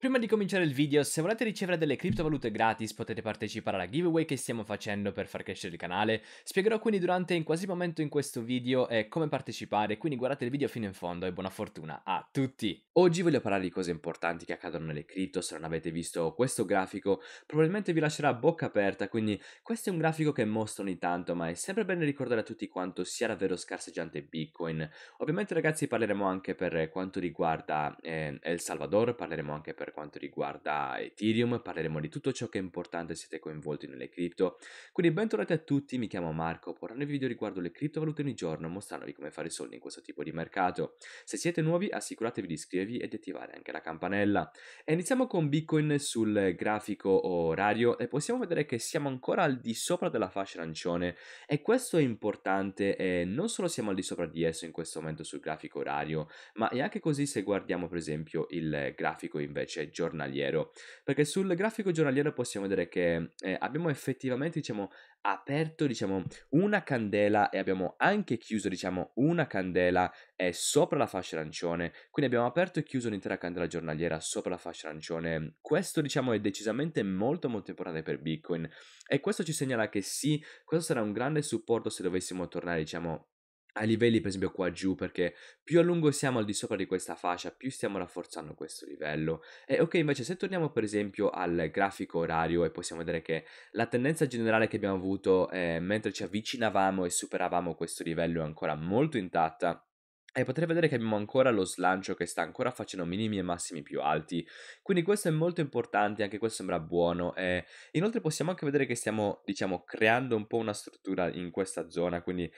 Prima di cominciare il video, se volete ricevere delle criptovalute gratis potete partecipare alla giveaway che stiamo facendo per far crescere il canale. Spiegherò quindi durante in quasi momento in questo video eh, come partecipare, quindi guardate il video fino in fondo e buona fortuna a tutti! Oggi voglio parlare di cose importanti che accadono nelle cripto, se non avete visto questo grafico probabilmente vi lascerà a bocca aperta, quindi questo è un grafico che mostro ogni tanto, ma è sempre bene ricordare a tutti quanto sia davvero scarseggiante Bitcoin. Ovviamente ragazzi parleremo anche per quanto riguarda eh, El Salvador, parleremo anche per per quanto riguarda Ethereum, parleremo di tutto ciò che è importante se siete coinvolti nelle cripto. Quindi bentornati a tutti, mi chiamo Marco, porrò nel video riguardo le criptovalute ogni giorno mostrandovi come fare soldi in questo tipo di mercato. Se siete nuovi assicuratevi di iscrivervi e di attivare anche la campanella. E iniziamo con Bitcoin sul grafico orario e possiamo vedere che siamo ancora al di sopra della fascia arancione e questo è importante e non solo siamo al di sopra di esso in questo momento sul grafico orario, ma è anche così se guardiamo per esempio il grafico invece codice cioè giornaliero, perché sul grafico giornaliero possiamo vedere che eh, abbiamo effettivamente, diciamo, aperto, diciamo, una candela e abbiamo anche chiuso, diciamo, una candela eh, sopra la fascia arancione, quindi abbiamo aperto e chiuso un'intera candela giornaliera sopra la fascia arancione. Questo, diciamo, è decisamente molto molto importante per Bitcoin e questo ci segnala che sì, questo sarà un grande supporto se dovessimo tornare, diciamo, ai livelli per esempio qua giù perché più a lungo siamo al di sopra di questa fascia più stiamo rafforzando questo livello e ok invece se torniamo per esempio al grafico orario e possiamo vedere che la tendenza generale che abbiamo avuto eh, mentre ci avvicinavamo e superavamo questo livello è ancora molto intatta e potrei vedere che abbiamo ancora lo slancio che sta ancora facendo minimi e massimi più alti. Quindi questo è molto importante, anche questo sembra buono. E inoltre possiamo anche vedere che stiamo, diciamo, creando un po' una struttura in questa zona, quindi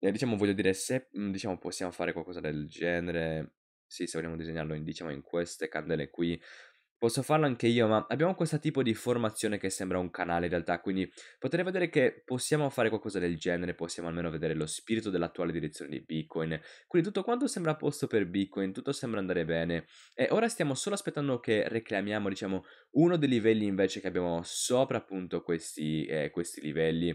eh, diciamo, voglio dire, se mhmm, diciamo, possiamo fare qualcosa del genere, sì, se vogliamo disegnarlo in, diciamo, in queste candele qui, posso farlo anche io, ma abbiamo questo tipo di formazione che sembra un canale in realtà, quindi potrei vedere che possiamo fare qualcosa del genere, possiamo almeno vedere lo spirito dell'attuale direzione di Bitcoin, quindi tutto quanto sembra a posto per Bitcoin, tutto sembra andare bene, e ora stiamo solo aspettando che reclamiamo, diciamo, uno dei livelli invece che abbiamo sopra appunto questi, eh, questi livelli,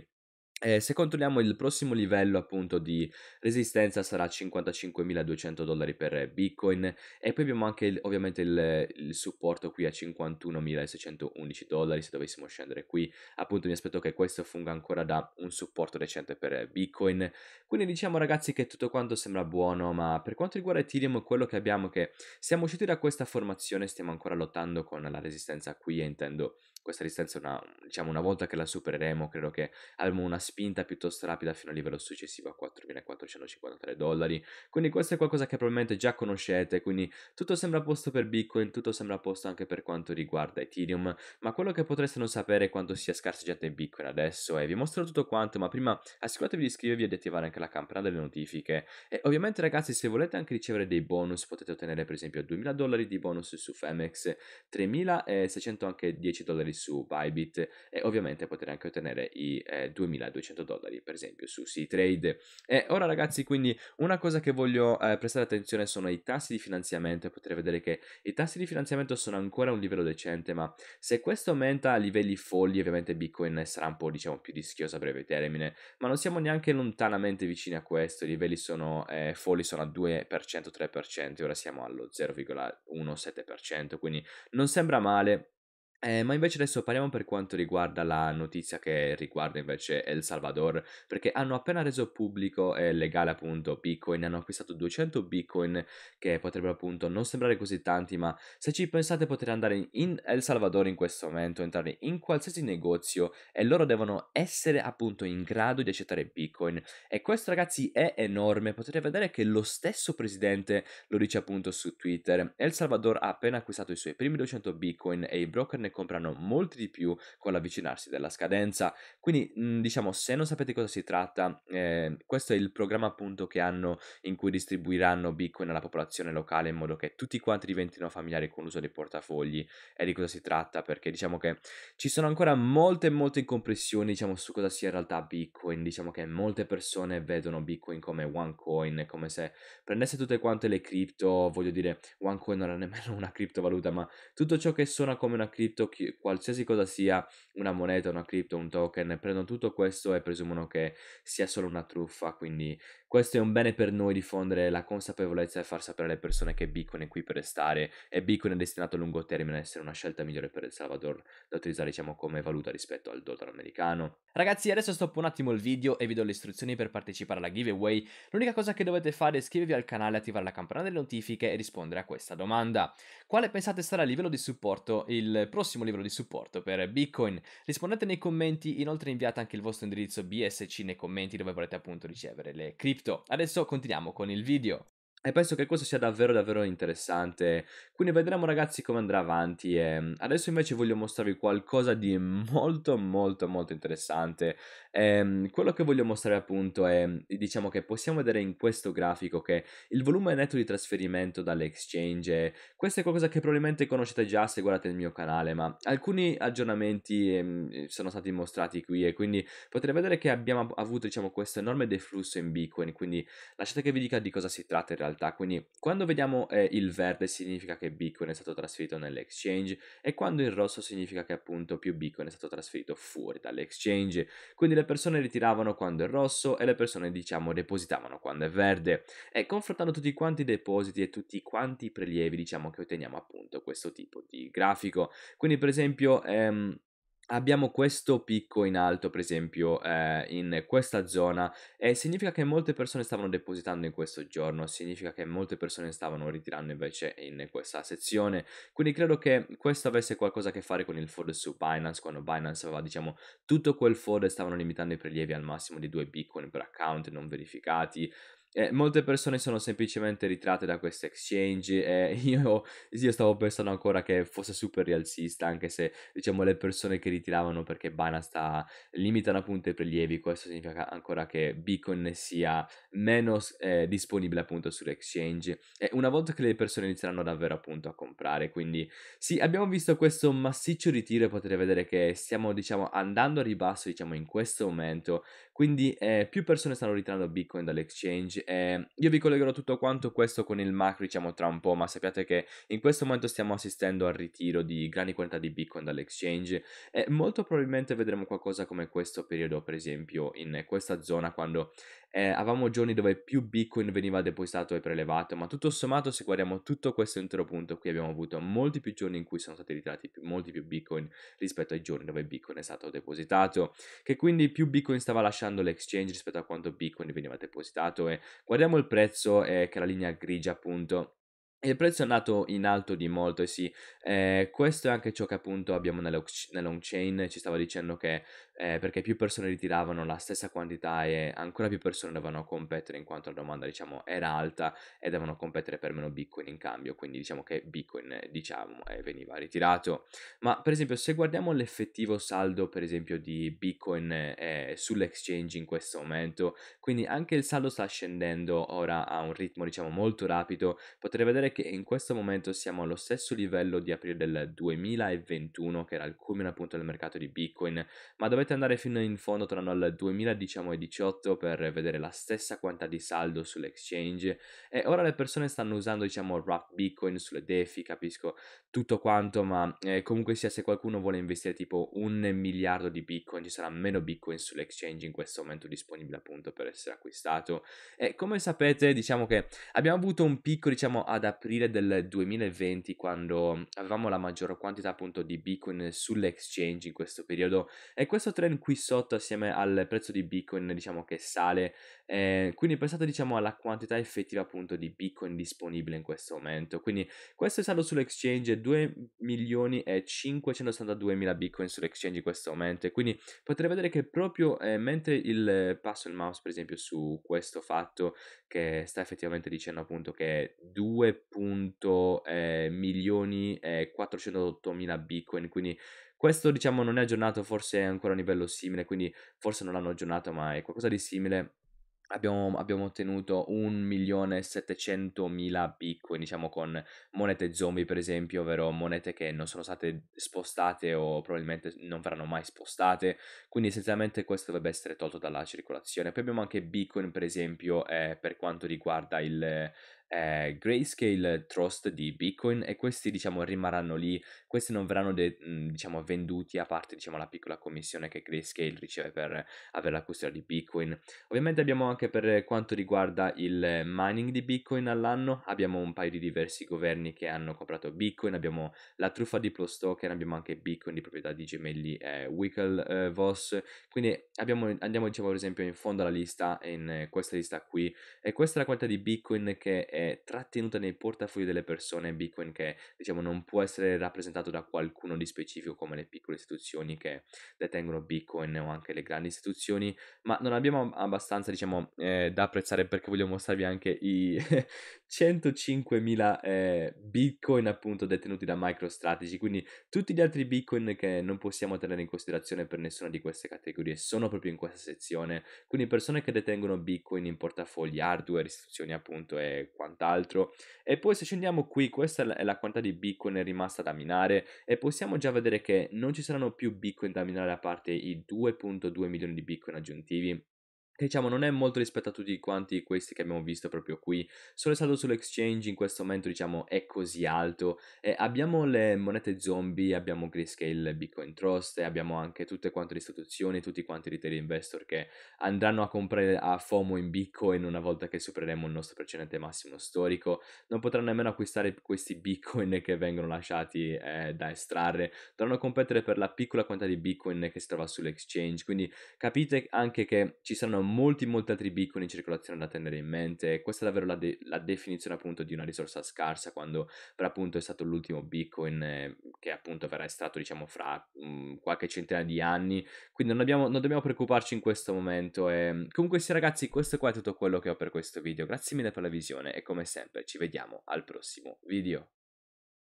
eh, se controlliamo il prossimo livello appunto di resistenza sarà 55.200 dollari per Bitcoin e poi abbiamo anche il, ovviamente il, il, supporto qui a 51.611 dollari se dovessimo scendere qui appunto mi aspetto che questo funga ancora da un supporto recente per Bitcoin quindi diciamo ragazzi che tutto quanto sembra buono ma per quanto riguarda Ethereum quello che abbiamo è che siamo usciti da questa formazione stiamo ancora lottando con la resistenza qui e intendo questa distanza, una, diciamo, una volta che la supereremo, credo che avremo una spinta piuttosto rapida fino al livello successivo a 4.453 dollari. Quindi questo è qualcosa che probabilmente già conoscete, quindi tutto sembra a posto per Bitcoin, tutto sembra a posto anche per quanto riguarda Ethereum, ma quello che potreste non sapere è quanto sia scarseggiata in Bitcoin adesso e eh, vi mostrerò tutto quanto, ma prima assicuratevi di iscrivervi e di attivare anche la campana delle notifiche. E ovviamente ragazzi, se volete anche ricevere dei bonus, potete ottenere per esempio 2.000 dollari di bonus su Femex, 3.600 anche 10 dollari su Bybit e ovviamente potrete anche ottenere i eh, 2200 dollari per esempio su c E ora ragazzi quindi una cosa che voglio eh, prestare attenzione sono i tassi di finanziamento, potrete vedere che i tassi di finanziamento sono ancora a un livello decente ma se questo aumenta a livelli folli ovviamente Bitcoin sarà un po' diciamo più rischioso a breve termine ma non siamo neanche lontanamente vicini a questo, i livelli sono eh, folli sono a 2%, 3% ora siamo allo 0,17% quindi non sembra male eh, ma invece adesso parliamo per quanto riguarda la notizia che riguarda invece El Salvador, perché hanno appena reso pubblico e legale appunto Bitcoin, hanno acquistato 200 Bitcoin che potrebbero appunto non sembrare così tanti, ma se ci pensate potete andare in El Salvador in questo momento, entrare in qualsiasi negozio e loro devono essere appunto in grado di accettare Bitcoin. E questo ragazzi è enorme, potete vedere che lo stesso presidente lo dice appunto su Twitter, El Salvador ha appena acquistato i suoi primi 200 Bitcoin e i broker ne ne comprano molti di più con l'avvicinarsi della scadenza. Quindi, mhmm, diciamo, se non sapete cosa si tratta, eh, questo è il programma appunto che hanno in cui distribuiranno Bitcoin alla popolazione locale in modo che tutti quanti diventino familiari con l'uso dei portafogli e di cosa si tratta, perché diciamo che ci sono ancora molte, molte incompressioni, diciamo, su cosa sia in realtà Bitcoin. Diciamo che molte persone vedono Bitcoin come one coin, come se prendesse tutte quante le cripto, voglio dire, one coin non è nemmeno una criptovaluta, ma tutto ciò che suona come una cripto cripto, chi- qualsiasi cosa sia una moneta, una cripto, un token, prendono tutto questo e presumono che sia solo una truffa, quindi questo è un bene per noi diffondere la consapevolezza e far sapere alle persone che Bitcoin è qui per restare e Bitcoin è destinato a lungo termine ad essere una scelta migliore per El Salvador da utilizzare diciamo come valuta rispetto al dollaro americano. Ragazzi adesso stoppo un attimo il video e vi do le istruzioni per partecipare alla giveaway. L'unica cosa che dovete fare è iscrivervi al canale, attivare la campanella delle notifiche e rispondere a questa domanda. Quale pensate sarà il livello di supporto, il prossimo livello di supporto per Bitcoin? Rispondete nei commenti, inoltre inviate anche il vostro indirizzo BSC nei commenti dove volete appunto ricevere le cripto Egitto. Adesso continuiamo con il video. E penso che questo sia davvero davvero interessante. Quindi vedremo ragazzi come andrà avanti. E ehm, adesso invece voglio mostrarvi qualcosa di molto molto molto interessante. E ehm, quello che voglio mostrare appunto è, diciamo che possiamo vedere in questo grafico che il volume netto di trasferimento dalle exchange, questo è qualcosa che probabilmente conoscete già se guardate il mio canale, ma alcuni aggiornamenti ehm, sono stati mostrati qui e quindi potrete vedere che abbiamo avuto diciamo questo enorme deflusso in Bitcoin, quindi lasciate che vi dica di cosa si tratta in realtà realtà, quindi quando vediamo eh, il verde significa che Bitcoin è stato trasferito nell'exchange e quando il rosso significa che appunto più Bitcoin è stato trasferito fuori dall'exchange, quindi le persone ritiravano quando è rosso e le persone diciamo depositavano quando è verde e confrontando tutti quanti i depositi e tutti quanti i prelievi diciamo che otteniamo appunto questo tipo di grafico, quindi per esempio... Ehm, Abbiamo questo picco in alto, per esempio, eh, in questa zona, e significa che molte persone stavano depositando in questo giorno, significa che molte persone stavano ritirando invece in questa sezione. Quindi credo che questo avesse qualcosa a che fare con il FOD su Binance, quando Binance aveva, diciamo, tutto quel FOD e stavano limitando i prelievi al massimo di due bitcoin per account non verificati. Eh, molte persone sono semplicemente ritratte da questi exchange e eh, io, io, stavo pensando ancora che fosse super rialzista, anche se diciamo le persone che ritiravano perché Bana sta limitano appunto i prelievi, questo significa ancora che Bitcoin sia meno eh, disponibile appunto sull'exchange. E una volta che le persone inizieranno davvero appunto a comprare, quindi sì, abbiamo visto questo massiccio ritiro e potete vedere che stiamo diciamo andando a ribasso diciamo in questo momento, quindi eh, più persone stanno ritirando Bitcoin dall'exchange oggi. Eh, io vi collegherò tutto quanto questo con il macro, diciamo, tra un po', ma sappiate che in questo momento stiamo assistendo al ritiro di grandi quantità di Bitcoin dall'exchange e molto probabilmente vedremo qualcosa come questo periodo, per esempio, in questa zona quando eh, avevamo giorni dove più Bitcoin veniva depositato e prelevato, ma tutto sommato se guardiamo tutto questo intero punto qui abbiamo avuto molti più giorni in cui sono stati ritirati più, molti più Bitcoin rispetto ai giorni dove Bitcoin è stato depositato, che quindi più Bitcoin stava lasciando l'exchange rispetto a quanto Bitcoin veniva depositato e Guardiamo il prezzo eh, che è la linea grigia appunto. Il prezzo è andato in alto di molto, e sì, eh, questo è anche ciò che appunto abbiamo nell'on-chain, ci stava dicendo che eh, perché più persone ritiravano la stessa quantità e ancora più persone dovevano competere in quanto la domanda diciamo era alta e dovevano competere per meno bitcoin in cambio quindi diciamo che bitcoin diciamo eh, veniva ritirato ma per esempio se guardiamo l'effettivo saldo per esempio di bitcoin eh, sull'exchange in questo momento quindi anche il saldo sta scendendo ora a un ritmo diciamo molto rapido potrei vedere che in questo momento siamo allo stesso livello di aprile del 2021 che era il culmine appunto del mercato di bitcoin ma dovete dovete andare fino in fondo, tornando al 2018 per vedere la stessa quantità di saldo sull'exchange e ora le persone stanno usando diciamo Wrap Bitcoin sulle DeFi, capisco tutto quanto, ma eh, comunque sia se qualcuno vuole investire tipo un miliardo di Bitcoin, ci sarà meno Bitcoin sull'exchange in questo momento disponibile appunto per essere acquistato e come sapete diciamo che abbiamo avuto un picco diciamo ad aprile del 2020 quando avevamo la maggior quantità appunto di Bitcoin sull'exchange in questo periodo e questo trend qui sotto assieme al prezzo di Bitcoin diciamo che sale, eh, quindi pensate diciamo alla quantità effettiva appunto di Bitcoin disponibile in questo momento, quindi questo è stato sull'exchange 2 milioni e 572 mila Bitcoin sull'exchange in questo momento e quindi potete vedere che proprio eh, mentre il, passo il mouse per esempio su questo fatto che sta effettivamente dicendo appunto che 2. Eh, milioni e 408 mila Bitcoin, quindi questo diciamo non è aggiornato, forse è ancora a un livello simile, quindi forse non l'hanno aggiornato, ma è qualcosa di simile. Abbiamo, abbiamo ottenuto 1.700.000 bitcoin, diciamo con monete zombie per esempio, ovvero monete che non sono state spostate o probabilmente non verranno mai spostate, quindi essenzialmente questo dovrebbe essere tolto dalla circolazione. Poi abbiamo anche bitcoin per esempio eh, per quanto riguarda il eh, Grayscale Trust di Bitcoin e questi diciamo rimarranno lì, questi non verranno de- mm, diciamo venduti a parte diciamo la piccola commissione che Grayscale riceve per avere la custodia di Bitcoin. Ovviamente abbiamo anche per quanto riguarda il mining di Bitcoin all'anno, abbiamo un paio di diversi governi che hanno comprato Bitcoin, abbiamo la truffa di Plus Token, abbiamo anche Bitcoin di proprietà di gemelli eh, Wickel eh, Voss, quindi abbiamo, andiamo diciamo per esempio in fondo alla lista, in questa lista qui, e questa è la quantità di Bitcoin che è è trattenuta nei portafogli delle persone Bitcoin che diciamo non può essere rappresentato da qualcuno di specifico come le piccole istituzioni che detengono Bitcoin o anche le grandi istituzioni, ma non abbiamo abbastanza diciamo eh, da apprezzare perché voglio mostrarvi anche i 105.000 eh, bitcoin appunto detenuti da MicroStrategy, quindi tutti gli altri bitcoin che non possiamo tenere in considerazione per nessuna di queste categorie sono proprio in questa sezione, quindi persone che detengono bitcoin in portafogli, hardware, istituzioni appunto e quant'altro. E poi se scendiamo qui, questa è la quantità di bitcoin rimasta da minare e possiamo già vedere che non ci saranno più bitcoin da minare a parte i 2.2 milioni di bitcoin aggiuntivi Diciamo, non è molto rispetto a tutti quanti questi che abbiamo visto proprio qui. Solo il saldo sull'exchange in questo momento, diciamo, è così alto. Eh, abbiamo le monete zombie, abbiamo Grayscale Bitcoin Trust, e abbiamo anche tutte quante le istituzioni, tutti quanti i retail investor che andranno a comprare a FOMO in Bitcoin una volta che supereremo il nostro precedente massimo storico. Non potranno nemmeno acquistare questi Bitcoin che vengono lasciati eh, da estrarre. Dovranno competere per la piccola quantità di Bitcoin che si trova sull'exchange. Quindi capite anche che ci saranno molti molti altri bitcoin in circolazione da tenere in mente, questa è davvero la, de- la definizione appunto di una risorsa scarsa quando per appunto è stato l'ultimo bitcoin eh, che appunto verrà estratto diciamo fra mh, mm, qualche centinaia di anni, quindi non, abbiamo, non dobbiamo preoccuparci in questo momento e ehm. comunque sì ragazzi questo qua è tutto quello che ho per questo video, grazie mille per la visione e come sempre ci vediamo al prossimo video.